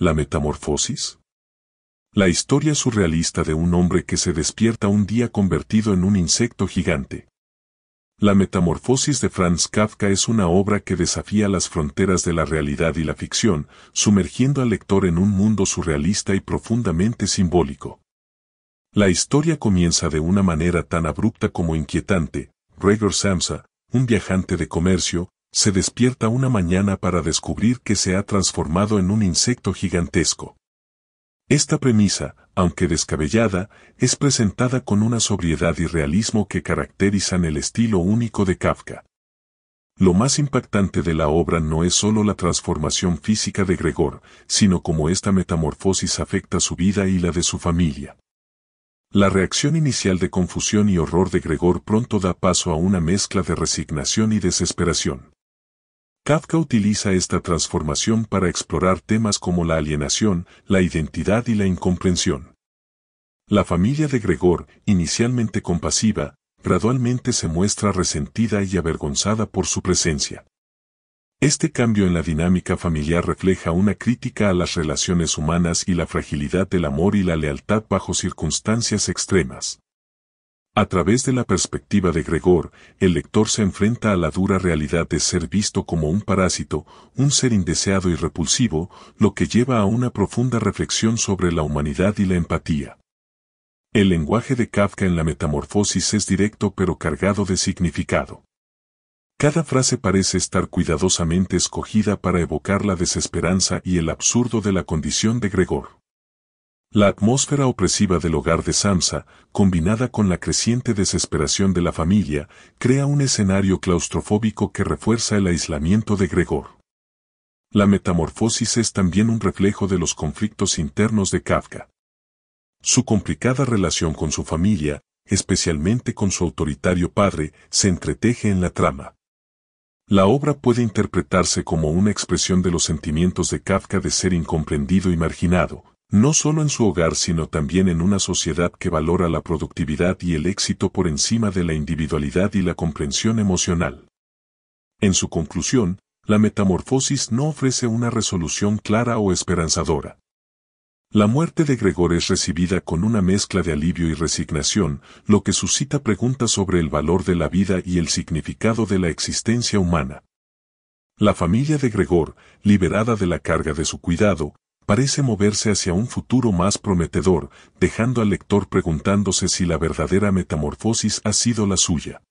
La metamorfosis. La historia surrealista de un hombre que se despierta un día convertido en un insecto gigante. La metamorfosis de Franz Kafka es una obra que desafía las fronteras de la realidad y la ficción, sumergiendo al lector en un mundo surrealista y profundamente simbólico. La historia comienza de una manera tan abrupta como inquietante. Gregor Samsa, un viajante de comercio, se despierta una mañana para descubrir que se ha transformado en un insecto gigantesco. Esta premisa, aunque descabellada, es presentada con una sobriedad y realismo que caracterizan el estilo único de Kafka. Lo más impactante de la obra no es sólo la transformación física de Gregor, sino cómo esta metamorfosis afecta su vida y la de su familia. La reacción inicial de confusión y horror de Gregor pronto da paso a una mezcla de resignación y desesperación. Kafka utiliza esta transformación para explorar temas como la alienación, la identidad y la incomprensión. La familia de Gregor, inicialmente compasiva, gradualmente se muestra resentida y avergonzada por su presencia. Este cambio en la dinámica familiar refleja una crítica a las relaciones humanas y la fragilidad del amor y la lealtad bajo circunstancias extremas. A través de la perspectiva de Gregor, el lector se enfrenta a la dura realidad de ser visto como un parásito, un ser indeseado y repulsivo, lo que lleva a una profunda reflexión sobre la humanidad y la empatía. El lenguaje de Kafka en la metamorfosis es directo pero cargado de significado. Cada frase parece estar cuidadosamente escogida para evocar la desesperanza y el absurdo de la condición de Gregor. La atmósfera opresiva del hogar de Samsa, combinada con la creciente desesperación de la familia, crea un escenario claustrofóbico que refuerza el aislamiento de Gregor. La metamorfosis es también un reflejo de los conflictos internos de Kafka. Su complicada relación con su familia, especialmente con su autoritario padre, se entreteje en la trama. La obra puede interpretarse como una expresión de los sentimientos de Kafka de ser incomprendido y marginado, no solo en su hogar sino también en una sociedad que valora la productividad y el éxito por encima de la individualidad y la comprensión emocional. En su conclusión, la metamorfosis no ofrece una resolución clara o esperanzadora. La muerte de Gregor es recibida con una mezcla de alivio y resignación, lo que suscita preguntas sobre el valor de la vida y el significado de la existencia humana. La familia de Gregor, liberada de la carga de su cuidado, parece moverse hacia un futuro más prometedor, dejando al lector preguntándose si la verdadera metamorfosis ha sido la suya.